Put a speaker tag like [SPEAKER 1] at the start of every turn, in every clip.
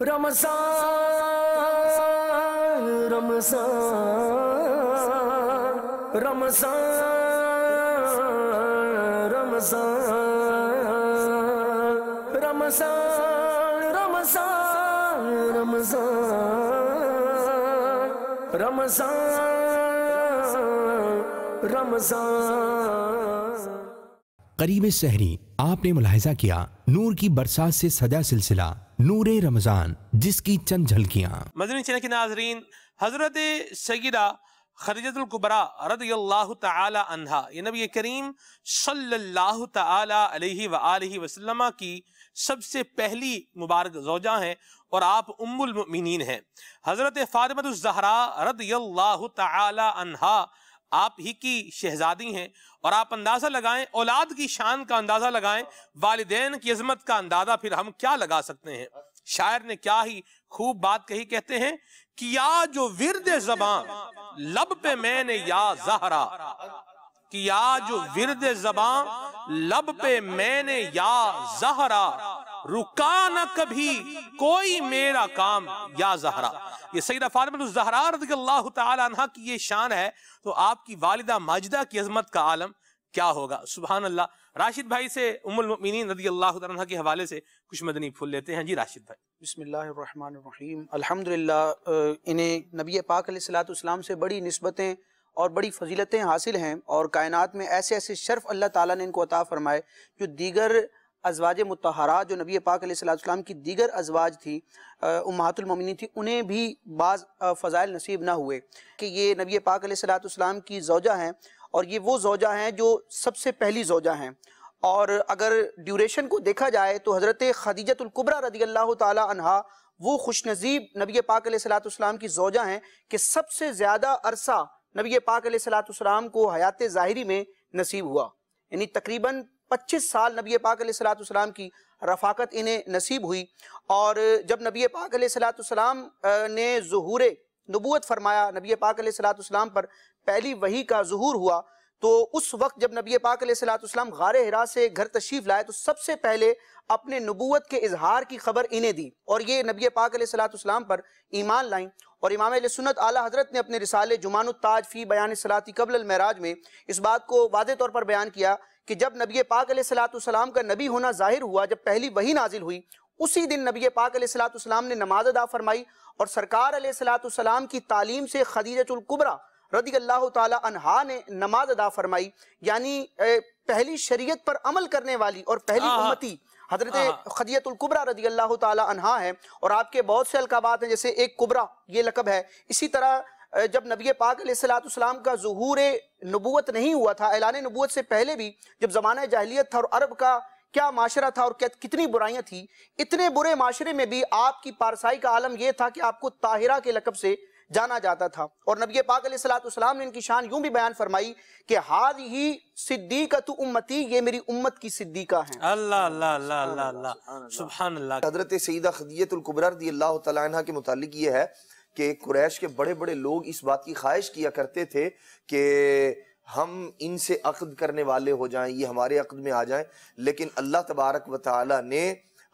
[SPEAKER 1] रमजान रमजान रमजान रमजान रमजान रमजान रमजान रमजान रमजान
[SPEAKER 2] करीब शहरी आपने मुलाहिजा किया नूर की बरसात से सदा सिलसिला नूर रमज़ान जिसकी चंद झलकियाँ
[SPEAKER 3] मदनी चैनल के नाजरीन हज़रत सगीरा नबी करीम अलैहि की सबसे पहली मुबारक जोजा हैं और आप उम्मुल मुमिनीन हैं हज़रत तहा आप ही की शहजादी हैं और आप अंदाज़ा लगाएं औलाद की शान का अंदाज़ा लगाएं वालदेन की अजमत का अंदाज़ा फिर हम क्या लगा सकते हैं शायर ने क्या ही खूब बात कही कहते हैं किया जो विरद जबां लब पे मैंने या जहरा किया जो विरद जबान लब पे मैंने या जहरा रुका न कभी कोई मेरा काम या जहरा ये सही फातिमा की ये शान है तो आपकी वालिदा माजिदा की अजमत का आलम क्या होगा सुबहान अल्लाह राशिद भाई से उमुल उमुलमिन रदी अल्लाह तह के हवाले से कुछ मदनी फूल लेते हैं जी राशिद
[SPEAKER 4] भाई बसमीम अलहमदिल्ला इन्हें नबी पाक सलाम से बड़ी नस्बतें और बड़ी फजीलतें हासिल हैं और कायनात में ऐसे ऐसे शर्फ अल्लाह ताला ने इनको अता फरमाए जो दीगर अजवाज मतहरा जो नबी पाक सलाम की दीगर अजवाज थी उमहतुलमिन थी उन्हें भी बाज़ फ़ज़ाइल नसीब ना हुए कि ये नबी पाक सलाम की जोजा हैं और ये वो जोजा हैं जो सबसे पहली जोजा हैं और अगर ड्यूरेशन को देखा जाए तो हज़रत खदीजतुल्कुबरा रदी अल्लाह तहा वो खुश नजीब नबी पाक सलाम की जोजा हैं कि सबसे ज़्यादा अरसा नबी पाक सलाम को हयात ज़ाहरी में नसीब हुआ यानी तकरीबन पच्चीस साल नबी पाक सलाम की रफाकत इन्हें नसीब हुई और जब नबी पाक सलाम ने जहूर नबूत फरमाया नबी पाक सलाम पर पहली वही का जहूर हुआ तो उस वक्त जब नबी पाक सलाम गार हरा से घर तशीफ लाए तो सबसे पहले अपने नबूत के इजहार की खबर इन्हें दी और ये नबी पाक सलाम पर ईमान लाई और इमाम सुनत आला हजरत ने अपने रिसाले जुमान ताज फ़ी बयान सलाती कबल महराज में इस बात को वादे तौर पर बयान किया कि जब नबी पाक सलाम का नबी होना जाहिर हुआ जब पहली वही नाजिल हुई उसी दिन नबी पाक सलाम ने नमाज अदा फरमाई और सरकार सलाम की तालीम से खदीजतुल्कुबरा रदी अल्लाह तहा ने नमाज अदा फरमाई यानी पहली शरीयत पर अमल करने वाली और पहली उम्मती हजरत खदीतुल्कुबरा रदी अल्लाह तहा है और आपके बहुत से अलकाबात हैं जैसे एक कुबरा ये लकब है इसी तरह जब नबी पाक सलाम का जहूर नबूत नहीं हुआ था ऐलान नबूत से पहले भी जब ज़माना जाहलीत था और अरब का क्या माशरा था और क्या कितनी बुराइयाँ थी इतने बुरे माशरे में भी आपकी पारसाई का आलम यह था कि आपको ताहिरा के लकब से जाना जाता था और नबी पाक सलाम ने इनकी शान यूं भी बयान फरमाई कि हाद ही सिद्दीक उम्मती ये मेरी उम्मत की सिद्दीका है
[SPEAKER 5] अल्लाह अल्लाह अल्लाह अल्लाह अल्लाह सुबह हजरत सईदा खदीतुल्कुबरा रदी अल्लाह तला के मुतालिक ये है कि कुरैश के बड़े बड़े लोग इस बात की ख्वाहिश किया करते थे कि हम इनसे अकद करने वाले हो जाएं ये हमारे अकद में आ जाएं लेकिन अल्लाह तबारक व ताली ने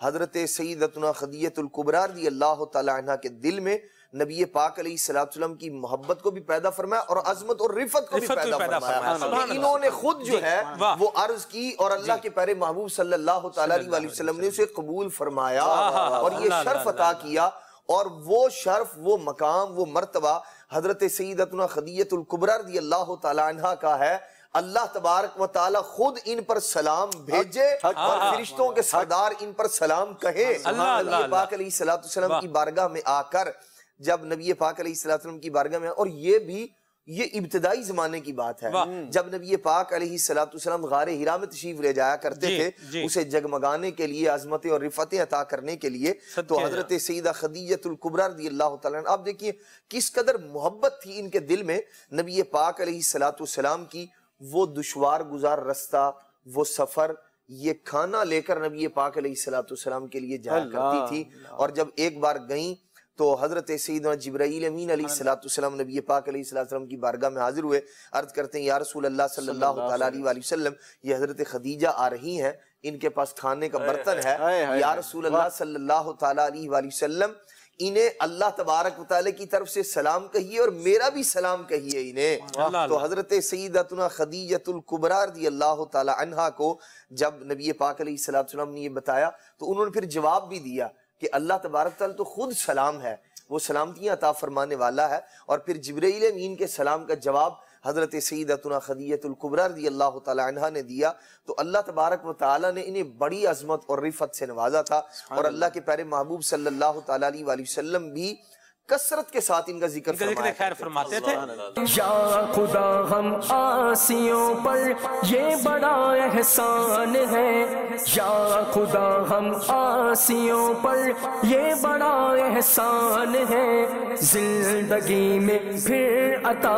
[SPEAKER 5] हज़रत सईदतना ख़दियतुल्कुबरा रदी अल्लाह तला के दिल में नबी पाक सलाम की मोहब्बत को भी पैदा फरमाया और अजमत और रिफत को भी पैदा, पैदा फरमाया तो इन्होंने खुद जो है वो अर्ज की और अल्लाह के प्यारे महबूब सल्लल्लाहु अलैहि वसल्लम ने उसे कबूल फरमाया और ये शर्फ अता किया और वो शर्फ वो मकाम वो मरतबा हजरत सईदतना खदीयतुल्कुबरा अल्लाह तला का है अल्लाह तबारक व ताला खुद इन पर सलाम भेजे और फरिश्तों के सरदार इन पर सलाम कहे अल्लाह पाक सलाम की बारगाह में आकर जब नबी पाक सलाम की बारगाह में और ये भी ये इब्तदाई जमाने की बात है जब नबी पाक सलाम गार हिरा में तशीफ ले जाया करते जी, थे जी। उसे जगमगाने के लिए आजमतें और रिफतें अता करने के लिए तो हजरत सईदा खदीजतुल्कुबरा अल्लाह आप देखिए किस कदर मोहब्बत थी इनके दिल में नबी पाक सलाम की वो दुशवार गुजार रास्ता वो सफ़र ये खाना लेकर नबी पाक सलाम के लिए जाया करती थी और जब एक बार गई तो हज़रत सईद जबराइल अमीन अली हाँ। सलाम नबी पाक सलाम की बारगाह में हाजिर हुए अर्ज करते हैं या अल्लाह सल्लल्लाहु ये हज़रत खदीजा आ रही हैं इनके पास खाने का बर्तन है या अल्लाह सल्लल्लाहु इन्हें अल्लाह तबारक वाले की तरफ से सलाम कहिए और मेरा भी सलाम कहिए इन्हें तो हजरत सईदतुना खदीजतुल्कुबरा रदी अल्लाह तला को जब नबी पाक सलाम ने ये बताया तो उन्होंने फिर जवाब भी दिया कि अल्लाह तबारक तो खुद सलाम है वो सलामतियाँ अता फरमाने वाला है और फिर जबरील मीन के सलाम का जवाब हज़रत सईदतना ख़दीतुल्कुबरा रदी अल्लाह तह ने दिया तो अल्लाह तबारक व ताली ने इन्हें बड़ी अजमत और रिफत से नवाजा था और अल्लाह के प्यारे महबूब सल्ला वसम भी कसरत के साथ इनका जिक्र जिक्र खैर फरमाते थे या
[SPEAKER 1] खुदा हम आसियों पर ये बड़ा एहसान है या खुदा हम आसियों पर ये बड़ा एहसान है जिंदगी में फिर अता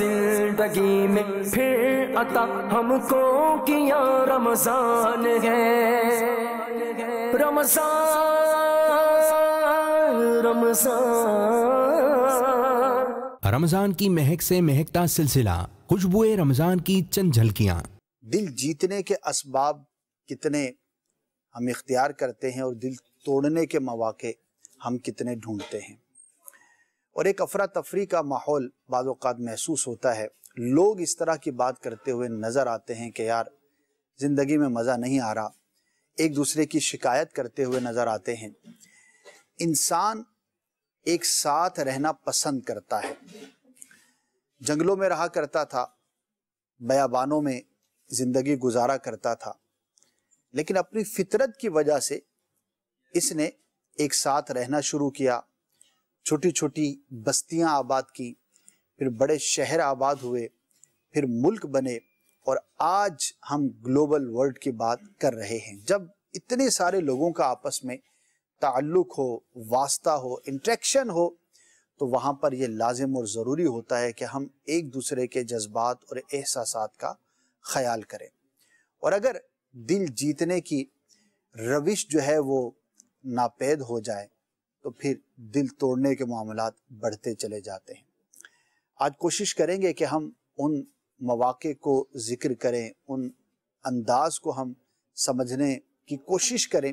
[SPEAKER 1] जिंदगी में फिर अता हमको किया रमजान है रमजान
[SPEAKER 6] रमजान
[SPEAKER 2] रमजान की महक से महकता सिलसिला खुशबुए रमजान की चंद झलकियां
[SPEAKER 6] दिल जीतने के असबाब कितने हम इख्तियार करते हैं और दिल तोड़ने के मौाक़े हम कितने ढूंढते हैं और एक अफरा तफरी का माहौल बाद महसूस होता है लोग इस तरह की बात करते हुए नज़र आते हैं कि यार ज़िंदगी में मज़ा नहीं आ रहा एक दूसरे की शिकायत करते हुए नज़र आते हैं इंसान एक साथ रहना पसंद करता है जंगलों में रहा करता था बयाबानों में ज़िंदगी गुजारा करता था लेकिन अपनी फितरत की वजह से इसने एक साथ रहना शुरू किया छोटी छोटी बस्तियां आबाद की फिर बड़े शहर आबाद हुए फिर मुल्क बने और आज हम ग्लोबल वर्ल्ड की बात कर रहे हैं जब इतने सारे लोगों का आपस में ताल्लुक हो वास्ता हो इंट्रैक्शन हो तो वहाँ पर यह लाजिम और ज़रूरी होता है कि हम एक दूसरे के जज्बात और एहसास का ख्याल करें और अगर दिल जीतने की रविश जो है वो नापेद हो जाए तो फिर दिल तोड़ने के मामला बढ़ते चले जाते हैं आज कोशिश करेंगे कि हम उन मौाक़े को ज़िक्र करें उन अंदाज को हम समझने की कोशिश करें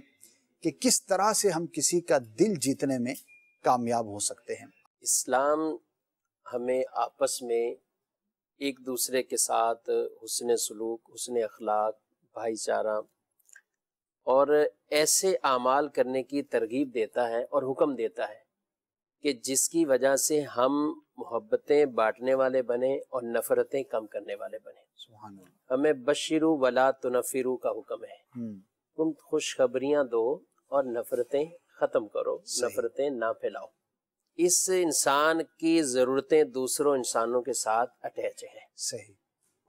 [SPEAKER 6] कि किस तरह से हम किसी का दिल जीतने में कामयाब हो सकते हैं
[SPEAKER 7] इस्लाम हमें आपस में एक दूसरे के साथ हुसन सलूक हुसन अखलाक भाईचारा और ऐसे आमाल करने की तरगीब देता है और हुक्म देता है कि जिसकी वजह से हम मोहब्बतें बांटने वाले बने और नफरतें कम करने वाले बने हमें बशरु वला तनफिर का हुक्म है हम्म। तुम खुशखबरियां दो और नफरतें ख़त्म करो नफरतें ना फैलाओ इस इंसान की ज़रूरतें दूसरों इंसानों के साथ अटैच है सही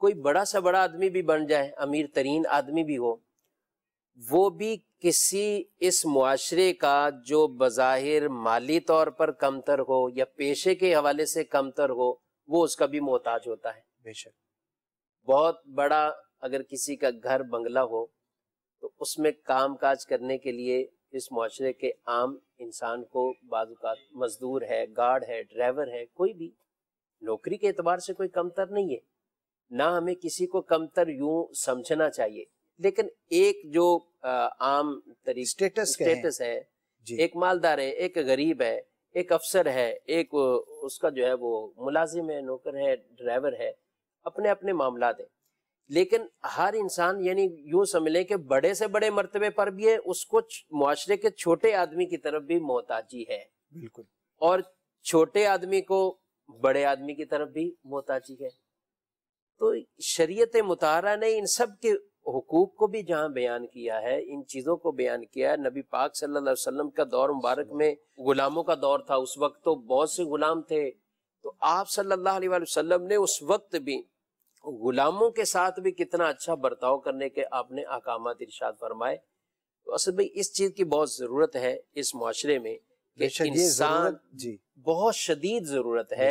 [SPEAKER 7] कोई बड़ा सा बड़ा आदमी भी बन जाए अमीर तरीन आदमी भी हो वो भी किसी इस मुआरे का जो बज़ाहिर माली तौर पर कमतर हो या पेशे के हवाले से कमतर हो वो उसका भी मोहताज होता है बेशक बहुत बड़ा अगर किसी का घर बंगला हो तो उसमें काम काज करने के लिए इस माशरे के आम इंसान को बाद मजदूर है गार्ड है ड्राइवर है कोई भी नौकरी के अतबार से कोई कमतर नहीं है ना हमें किसी को कमतर यूं समझना चाहिए लेकिन एक जो आम तरीके स्टेटस स्टेटस है, है एक मालदार है एक गरीब है एक अफसर है एक उसका जो है वो मुलाजिम है नौकर है ड्राइवर है अपने अपने मामला है लेकिन हर इंसान यानी यूं समझ लें कि बड़े से बड़े मरतबे पर भी है उसको मुआशरे के छोटे आदमी की तरफ भी मोहताजी है बिल्कुल और छोटे आदमी को बड़े आदमी की तरफ भी मोहताजी है तो शरीयत मुतारा ने इन सब के हकूक को भी जहाँ बयान किया है इन चीज़ों को बयान किया है नबी पाक सल्लल्लाहु अलैहि वसल्लम का दौर मुबारक में गुलामों का दौर था उस वक्त तो बहुत से गुलाम थे तो आप सल्लल्लाहु अलैहि ने उस वक्त भी गुलामों के साथ भी कितना अच्छा बर्ताव करने के आपने अकामत इर्शाद फरमाए तो असल भाई इस चीज की बहुत जरूरत है इस माशरे में कि इंसान बहुत शदीद जरूरत है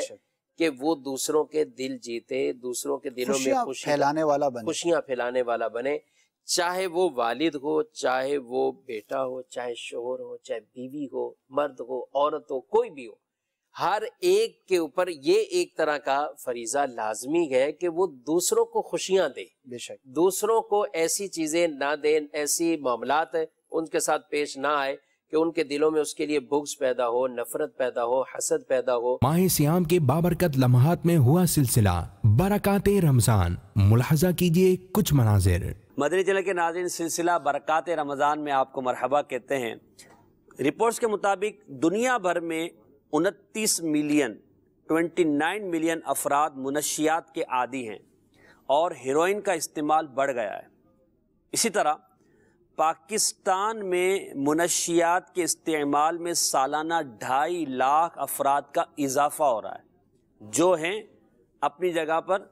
[SPEAKER 7] कि वो दूसरों के दिल जीते दूसरों के दिलों में खुशी
[SPEAKER 6] फैलाने वाला बने
[SPEAKER 7] खुशियां फैलाने वाला बने चाहे वो वालिद हो चाहे वो बेटा हो चाहे शोहर हो चाहे बीवी हो मर्द हो औरत हो कोई भी हो हर एक के ऊपर ये एक तरह का फरीजा लाजमी है कि वो दूसरों को खुशियां दे बेशक दूसरों को ऐसी चीजें ना दे ऐसी मामला उनके साथ पेश ना आए कि उनके दिलों में उसके लिए बुक्स पैदा हो नफरत पैदा हो हसद पैदा हो
[SPEAKER 2] माह सियाम के बाबरकत लम्हात में हुआ सिलसिला बरकत रमजान मुलाजा कीजिए कुछ मनाजिर
[SPEAKER 8] मदरी जिले के नाजिन सिलसिला बरकत रमजान में आपको मरहबा कहते हैं रिपोर्ट्स के मुताबिक दुनिया भर में उनतीस मिलियन 29 मिलियन अफराद मुनशियात के आदि हैं और हेरोइन का इस्तेमाल बढ़ गया है इसी तरह पाकिस्तान में मुनशियात के इस्तेमाल में सालाना ढाई लाख अफराद का इजाफा हो रहा है जो हैं अपनी जगह पर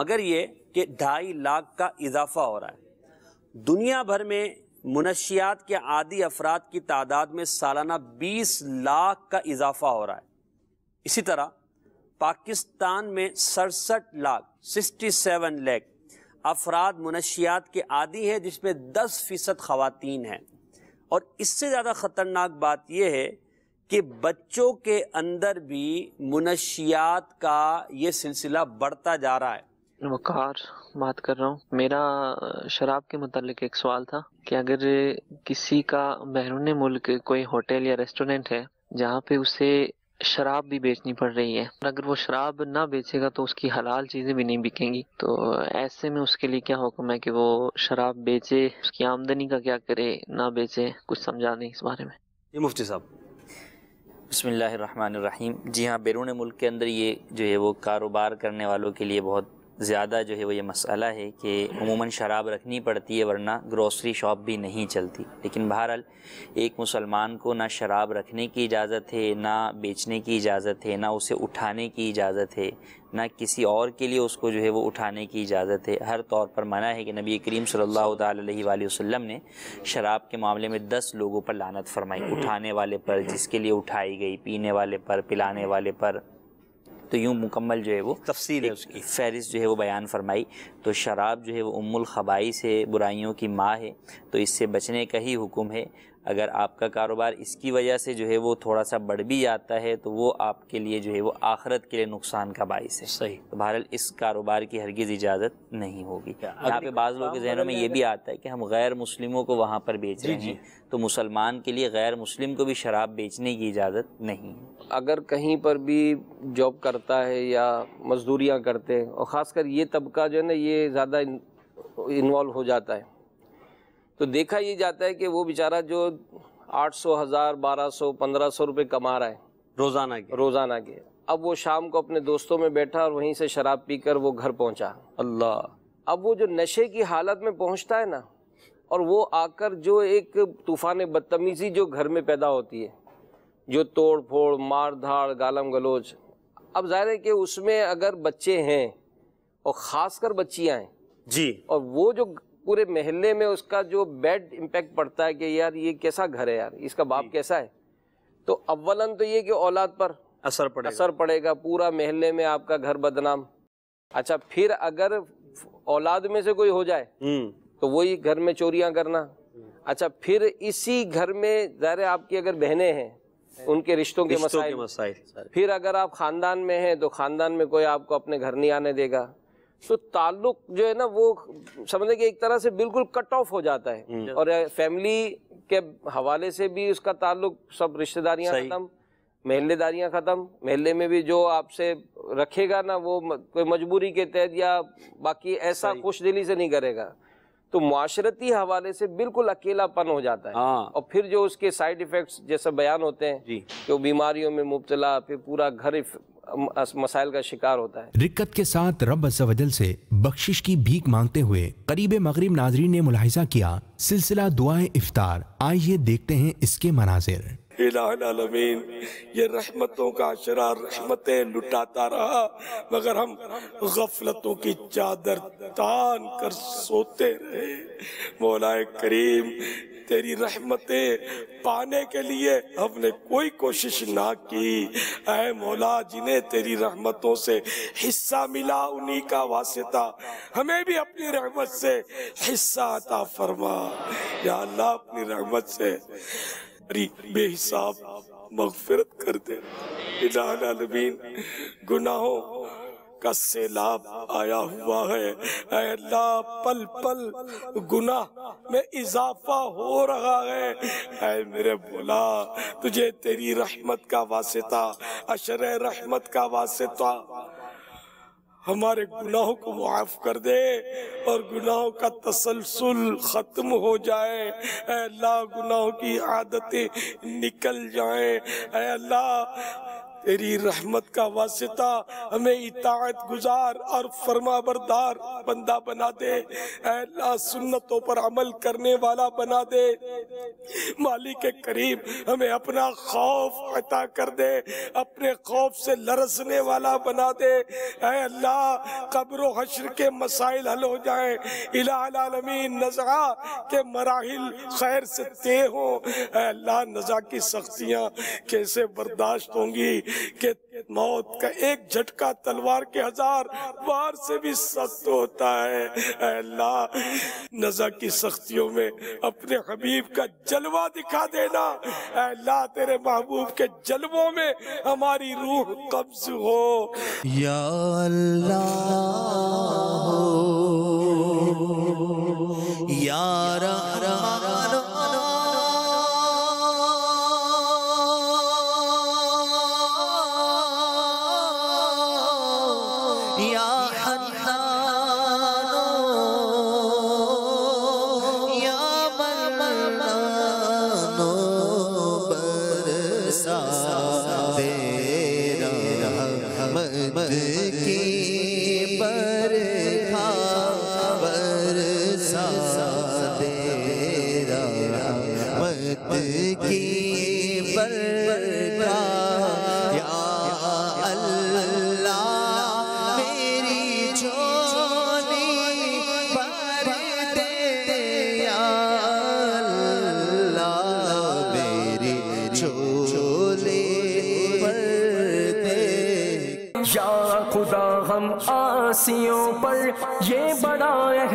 [SPEAKER 8] मगर ये कि ढाई लाख का इजाफा हो रहा है दुनिया भर में मुनशियात के आदि अफराद की तादाद में सालाना 20 लाख का इजाफा हो रहा है इसी तरह पाकिस्तान में सड़सठ लाख 67 लैख अफराद मुनशियात के आदि है जिसमें 10 फीसद खातन हैं और इससे ज़्यादा ख़तरनाक बात यह है कि बच्चों के अंदर भी मुनशियात का ये सिलसिला बढ़ता जा रहा है
[SPEAKER 9] वकार बात कर रहा हूँ मेरा शराब के मुतालिक एक सवाल
[SPEAKER 10] था कि अगर किसी का बैरून मुल्क कोई होटल या रेस्टोरेंट है जहाँ पे उसे शराब भी बेचनी पड़ रही है अगर वो शराब ना बेचेगा तो उसकी हलाल चीज़ें भी नहीं बिकेंगी तो ऐसे में उसके लिए क्या हुक्म है कि वो शराब बेचे उसकी आमदनी का क्या करे ना बेचे कुछ समझा नहीं इस बारे में ये मुफ्ती साहब बसमीम जी हाँ बैरून मुल्क के अंदर ये जो है वो कारोबार करने वालों के लिए बहुत ज़्यादा जो है वो ये मसला है कि उमूमा शराब रखनी पड़ती है वरना ग्रोसरी शॉप भी नहीं चलती लेकिन बहरहाल एक मुसलमान को ना शराब रखने की इजाज़त है ना बेचने की इजाज़त है ना उसे उठाने की इजाज़त है ना किसी और के लिए उसको जो है वो उठाने की इजाज़त है हर तौर पर मना है कि नबी करीम सल्लल्लाहु अलैहि वसल्लम ने शराब के मामले में दस लोगों पर लानत फरमाई उठाने वाले पर जिसके लिए उठाई गई पीने वाले पर पिलाने वाले पर तो यूँ मुकम्मल जो है वो तफसील है उसकी फहरिस्त जो है वो बयान फरमाई तो शराब जो है वो उमुल खबाई से बुराइयों की माँ है तो इससे बचने का ही हुक्म है अगर आपका कारोबार इसकी वजह से जो है वो थोड़ा सा बढ़ भी जाता है तो वो आपके लिए जो है वो आखरत के लिए नुकसान का बायस है सही तो बहरहाल इस कारोबार की हरगिज़ इजाज़त नहीं होगी यहाँ पे बाज़ लोगों के जहनों में ये भी आता है कि हम गैर मुस्लिमों को वहाँ पर बेच रहे हैं तो मुसलमान के लिए गैर मुस्लिम को भी शराब बेचने की इजाज़त नहीं है
[SPEAKER 9] अगर कहीं पर भी जॉब करता है या मजदूरियाँ करते हैं और ख़ासकर ये तबका जो है ना ये ज़्यादा इन्वॉल्व हो जाता है तो देखा ये जाता है कि वो बेचारा जो आठ सौ हज़ार बारह सौ पंद्रह सौ रुपये कमा रहा है रोज़ाना के रोज़ाना के अब वो शाम को अपने दोस्तों में बैठा और वहीं से शराब कर वो घर पहुँचा अल्लाह अब वो जो नशे की हालत में पहुँचता है ना और वो आकर जो एक तूफ़ान बदतमीज़ी जो घर में पैदा होती है जो तोड़ फोड़ मार धाड़ गालम गलोच अब जाहिर है कि उसमें अगर बच्चे हैं और ख़ासकर बच्चियाँ हैं जी और वो जो पूरे महल्ले में उसका जो बैड इम्पैक्ट पड़ता है कि यार ये कैसा घर है यार इसका बाप कैसा है तो अव्वलन तो ये कि औलाद पर असर पड़ेगा असर पड़ेगा पूरा महल्ले में आपका घर बदनाम अच्छा फिर अगर औलाद में से कोई हो जाए हम्म। तो वही घर में चोरियां करना अच्छा फिर इसी घर में ज़ाहिर आपकी अगर बहनें हैं उनके रिश्तों के मसाइल फिर अगर आप ख़ानदान में हैं तो ख़ानदान में कोई आपको अपने घर नहीं आने देगा तो ताल्लुक जो है ना वो समझ कि एक तरह से बिल्कुल कट ऑफ हो जाता है हम्म। और फैमिली के हवाले से भी उसका ताल्लुक सब रिश्तेदारियां खत्म महल्लेदारियां ख़त्म महल्ले में भी जो आपसे रखेगा ना वो कोई मजबूरी के तहत या बाकी ऐसा खुश दिली से नहीं करेगा तो माशरती हवाले से बिल्कुल अकेलापन हो जाता है हाँ। और फिर जो उसके साइड इफेक्ट्स जैसे बयान होते हैं जी। बीमारियों में मुबतला फिर पूरा घर मसाइल का शिकार होता
[SPEAKER 2] है रिक्कत के साथ रब अजल से बख्शिश की भीख मांगते हुए करीब मगरब नाजरीन ने मुलाजा किया सिलसिला दुआ इफ्तार आइए देखते हैं इसके मनाजिर
[SPEAKER 11] इलामीन ये रहमतों का अशरा रहमतें लुटाता रहा मगर हम गफलतों की चादर तान कर सोते रहे मौलाए करीम तेरी रहमतें पाने के लिए हमने कोई कोशिश ना की अः मौला जिन्हें तेरी रहमतों से हिस्सा मिला उन्हीं का वास्ता हमें भी अपनी रहमत से हिस्सा आता फरमा या अल्लाह अपनी रहमत से तेरी बेहिसाब मगफिरत कर दे नबीन गुनाहों का सैलाब आया हुआ है अल्लाह पल पल गुना में इजाफा हो रहा है ऐ मेरे बोला तुझे तेरी रहमत का वास्ता अशर रहमत का वास्ता हमारे गुनाहों को माफ कर दे और गुनाहों का तसलसल खत्म हो जाए अल्लाह गुनाहों की आदतें निकल जाए अल्लाह तेरी रहमत का वास्ता हमें इतायत गुजार और फरमा बरदार बंदा बना दे अल्लाह सुन्नतों पर अमल करने वाला बना दे मालिक के करीब हमें अपना खौफ अता कर दे अपने खौफ से लरसने वाला बना दे अल्लाह कब्र हशर के मसाइल हल हो जाए इलामी नजा के मराहल खैर से तय हो अल्लाह नजा की सख्तियाँ कैसे बर्दाश्त होंगी कि मौत का एक झटका तलवार के हजार बार से भी सख्त होता है अल्लाह नजा की सख्तियों में अपने हबीब का जलवा दिखा देना अल्लाह तेरे महबूब के जलवों में हमारी रूह कब्ज हो या अल्लाह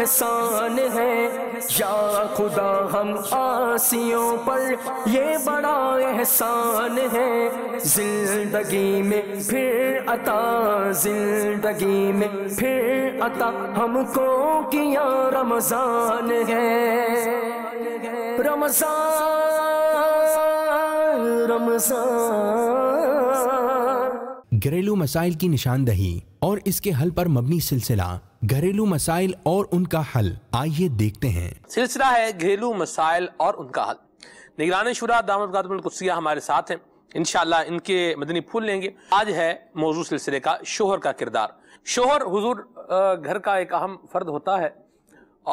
[SPEAKER 1] एहसान है या खुदा हम आसियों पर ये बड़ा एहसान है जिंदगी में फिर अता जिंदगी में फिर अता हमको किया रमजान है रमजान रमजान
[SPEAKER 2] घरेलू मसाइल की निशानदही और इसके हल पर मबनी सिलसिला घरेलू मसाइल और उनका हल आइए देखते हैं
[SPEAKER 3] सिलसिला है घरेलू मसाइल और उनका हल निगरान शुरा दामदुलसिया हमारे साथ हैं इनशाला इनके मदनी फूल लेंगे आज है मौजू सिलसिले का शोहर का किरदार शोहर हजूर घर का एक अहम फर्द होता है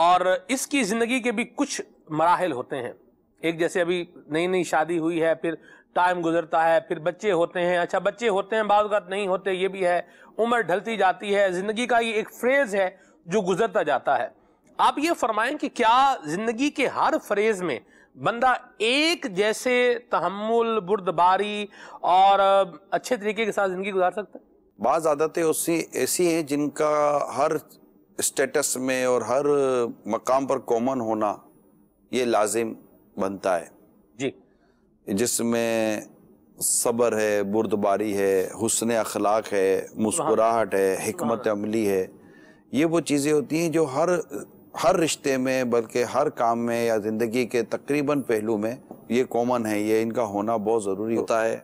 [SPEAKER 3] और इसकी ज़िंदगी के भी कुछ मराहल होते हैं एक जैसे अभी नई नई शादी हुई है फिर टाइम गुजरता है फिर बच्चे होते हैं अच्छा बच्चे होते हैं बाद नहीं होते ये भी है उम्र ढलती जाती है ज़िंदगी का ये एक फ्रेज़ है जो गुजरता जाता है आप ये फरमाएं कि क्या ज़िंदगी के हर फ्रेज़ में बंदा एक जैसे तहमुल बुर्दबारी और अच्छे तरीके के साथ ज़िंदगी गुजार सकता है
[SPEAKER 12] बाज़ आदतें उसी ऐसी हैं जिनका हर स्टेटस में और हर मकाम पर कॉमन होना ये लाजिम बनता है जिसमें सब्र है बुरदबारी है हुसन अखलाक है मुस्कुराहट है हमत अमली है ये वो चीज़ें होती हैं जो हर हर रिश्ते में बल्कि हर काम में या ज़िंदगी के तकरीबन पहलू में ये कॉमन है ये इनका होना बहुत ज़रूरी होता है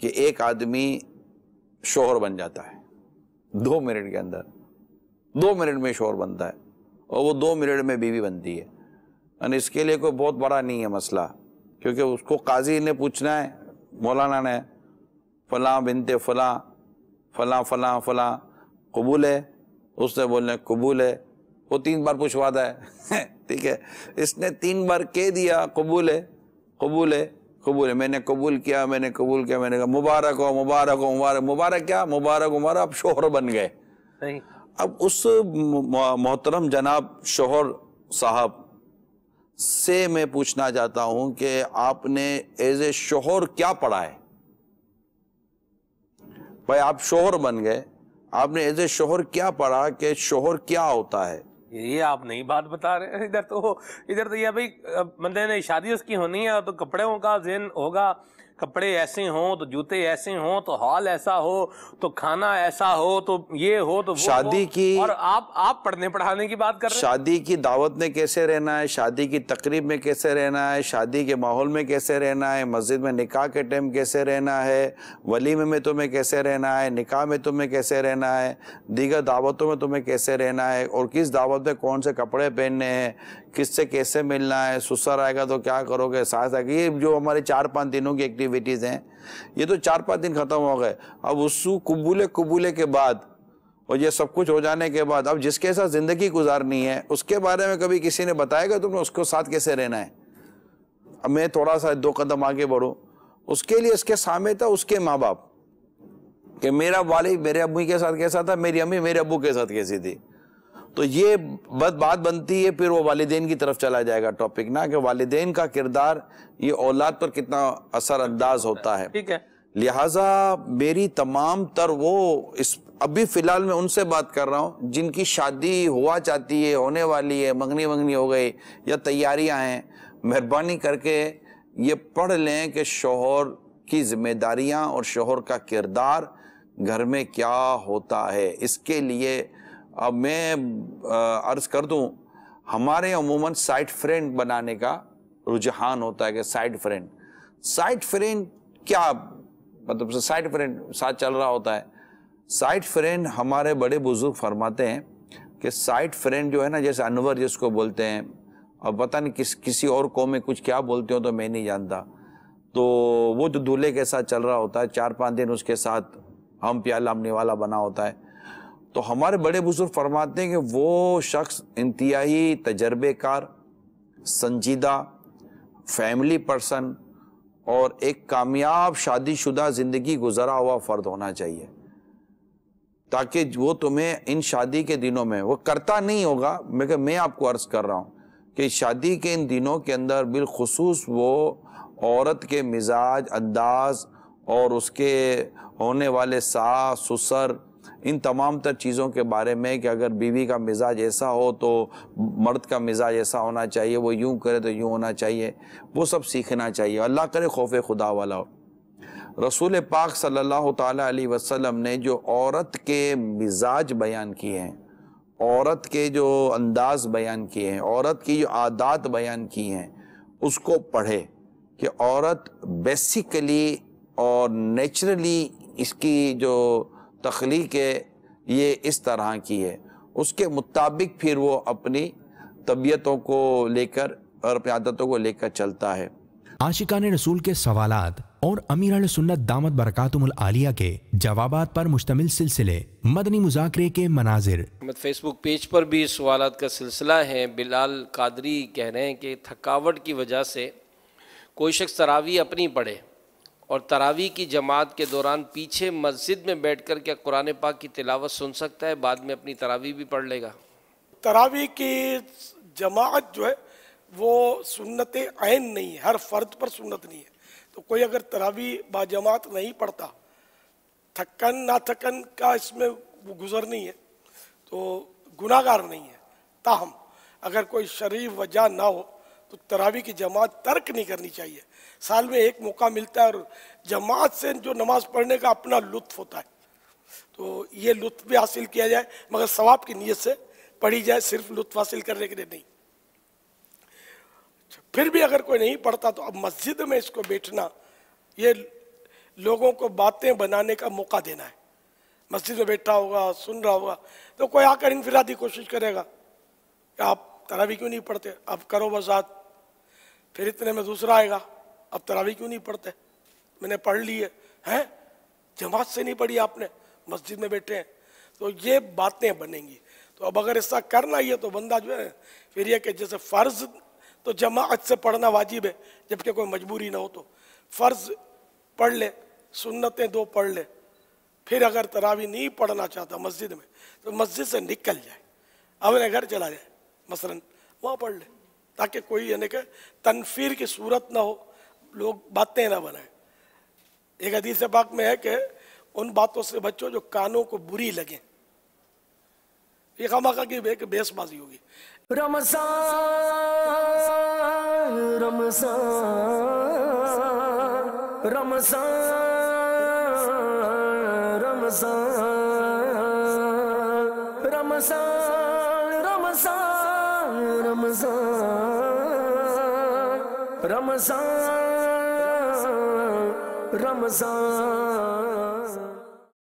[SPEAKER 12] कि एक आदमी शोहर बन जाता है दो मिनट के अंदर दो मिनट में शोहर बनता है और वो दो मिनट में बीवी बनती है यानी इसके लिए कोई बहुत बड़ा नहीं है मसला क्योंकि उसको काजी ने पूछना है मौलाना ने फलां बिनते फलां फलां फलां फलां कबूल है उसने बोलने कबूल है वो तीन बार पूछवाता है ठीक है इसने तीन बार कह दिया कबूल है कबूल है कबूल है मैंने कबूल किया मैंने कबूल किया मैंने कहा मुबारक हो मुबारक हो मुबारक मुबारक क्या मुबारक मुबारक अब शोहर बन
[SPEAKER 3] गए
[SPEAKER 12] अब उस मोहतरम जनाब शोहर साहब से मैं पूछना चाहता हूं कि आपने एज ए शोहर क्या पढ़ा है भाई आप शोहर बन गए आपने एज ए शोहर क्या पढ़ा कि शोहर क्या होता है
[SPEAKER 3] ये आप नई बात बता रहे हैं इधर तो इधर तो यह भाई बंदे ने शादी उसकी होनी है तो कपड़े का जेन होगा कपड़े ऐसे हों तो जूते ऐसे हों तो हॉल ऐसा हो तो खाना ऐसा हो तो ये हो तो शादी हो, की और
[SPEAKER 12] आप आप पढ़ने पढ़ाने की बात कर रहे शादी की दावत में कैसे रहना है शादी की तकरीब में कैसे रहना है शादी के माहौल में कैसे रहना है मस्जिद में निकाह के टाइम कैसे रहना है वलीमे में तुम्हें कैसे रहना है निकाह में तुम्हें कैसे रहना है दीगर दावतों में तुम्हें कैसे रहना है और किस दावत में कौन से कपड़े पहनने हैं किससे कैसे मिलना है सुसर आएगा तो क्या करोगे सास आएगा ये जो हमारे चार पाँच दिनों की एक्टिविटीज़ हैं ये तो चार पाँच दिन ख़त्म हो गए अब उस कुबूले कुबूले के बाद और ये सब कुछ हो जाने के बाद अब जिसके साथ ज़िंदगी गुजारनी है उसके बारे में कभी किसी ने बताएगा तुमने उसके साथ कैसे रहना है अब मैं थोड़ा सा दो कदम आगे बढ़ूँ उसके लिए इसके सामने था उसके माँ बाप कि मेरा वालिद मेरे अबू के साथ कैसा था मेरी अम्मी मेरे अबू के साथ कैसी थी तो ये बस बात बनती है फिर वो वालदेन की तरफ चला जाएगा टॉपिक ना कि वालदेन का किरदार ये औलाद पर कितना असर अंदाज होता है ठीक है लिहाजा मेरी तमाम तर वो इस अभी फ़िलहाल मैं उनसे बात कर रहा हूँ जिनकी शादी हुआ चाहती है होने वाली है मंगनी मंगनी हो गई या तैयारियाँ हैं मेहरबानी करके ये पढ़ लें कि शोहर की जिम्मेदारियाँ और शोहर का किरदार घर में क्या होता है इसके लिए अब मैं अर्ज कर दूं हमारे अमूमन साइड फ्रेंड बनाने का रुझान होता है कि साइड फ्रेंड साइड फ्रेंड क्या मतलब साइड फ्रेंड साथ चल रहा होता है साइड फ्रेंड हमारे बड़े बुजुर्ग फरमाते हैं कि साइड फ्रेंड जो है ना जैसे अनवर जिसको बोलते हैं और पता नहीं किस किसी और कौम में कुछ क्या बोलते हो तो मैं नहीं जानता तो वो जो दूल्हे के साथ चल रहा होता है चार पाँच दिन उसके साथ हम प्याला वाला बना होता है तो हमारे बड़े बुजुर्ग फरमाते हैं कि वो शख्स इंतहाई तजर्बेकार संजीदा फैमिली पर्सन और एक कामयाब शादीशुदा ज़िंदगी गुजरा हुआ फ़र्द होना चाहिए ताकि वो तुम्हें इन शादी के दिनों में वो करता नहीं होगा मैं मैं आपको अर्ज़ कर रहा हूँ कि शादी के इन दिनों के अंदर बिलखसूस वो औरत के मिजाज अंदाज और उसके होने वाले सास ससुर इन तमाम तर चीज़ों के बारे में कि अगर बीवी का मिजाज ऐसा हो तो मर्द का मिजाज ऐसा होना चाहिए वो यूँ करे तो यूँ होना चाहिए वो सब सीखना चाहिए अल्लाह करे खौफ खुदा वाला हो रसूल पाक सल्लल्लाहु अलैहि वसल्लम ने जो औरत के मिजाज बयान किए हैं औरत के जो अंदाज बयान किए हैं औरत की जो आदात बयान की हैं उसको पढ़े कि औरत बेसिकली और नेचुरली इसकी जो तख्लीक ये इस तरह की है उसके मुताबिक फिर वो अपनी तबीयतों को लेकर और अपनी आदतों को लेकर चलता है
[SPEAKER 2] आशिका ने रसूल के सवाल और अमीर सुन्नत दामद बरकतमल आलिया के जवाब पर मुश्तमिल सिलसिले मदनी मुजाकरे के मनाजिर
[SPEAKER 9] फेसबुक पेज पर भी सवाल का सिलसिला है बिलाल कादरी कह रहे हैं कि थकावट की वजह से कोई शख्स तरावी अपनी पढ़े और तरावी की जमात के दौरान पीछे मस्जिद में बैठ कर क्या कुरान पाक की तिलावत सुन सकता है बाद में अपनी तरावी भी पढ़ लेगा
[SPEAKER 11] तरावी की जमात जो है वो सुन्नत आयन नहीं है हर फर्द पर सुन्नत नहीं है तो कोई अगर तरावी बाजमात नहीं पढ़ता थकन ना थकन का इसमें गुजर नहीं है तो गुनागार नहीं है ताहम अगर कोई शरीफ वजह ना हो तो तरावी की जमात तर्क नहीं करनी चाहिए साल में एक मौका मिलता है और जमात से जो नमाज पढ़ने का अपना लुत्फ होता है तो ये लुत्फ भी हासिल किया जाए मगर सवाब की नीयत से पढ़ी जाए सिर्फ लुत्फ हासिल करने के लिए नहीं अच्छा, फिर भी अगर कोई नहीं पढ़ता तो अब मस्जिद में इसको बैठना ये लोगों को बातें बनाने का मौका देना है मस्जिद में बैठा होगा सुन रहा होगा तो कोई आकर इनफरादी कोशिश करेगा कि आप भी क्यों नहीं पढ़ते अब करो बसात फिर इतने में दूसरा आएगा अब तरावी क्यों नहीं पढ़ते मैंने पढ़ ली है हैं जमात से नहीं पढ़ी आपने मस्जिद में बैठे हैं तो ये बातें बनेंगी तो अब अगर ऐसा करना ही है तो बंदा जो है फिर यह कि जैसे फ़र्ज़ तो जमात से पढ़ना वाजिब है जबकि कोई मजबूरी ना हो तो फ़र्ज़ पढ़ ले सुन्नतें दो पढ़ ले फिर अगर तरावी नहीं पढ़ना चाहता मस्जिद में तो मस्जिद से निकल जाए अपने घर चला जाए मसलन वहाँ पढ़ ले ताकि कोई यानी कि तनफीर की सूरत ना हो लोग बातें ना बनाएं एक हदीस पाक में है कि उन बातों से बच्चो जो कानों को बुरी लगे ये खामा की एक बेसबाजी होगी रमसा
[SPEAKER 1] रमजान रमजान रमजान रमसा रमसान रमजान रमसान रमजान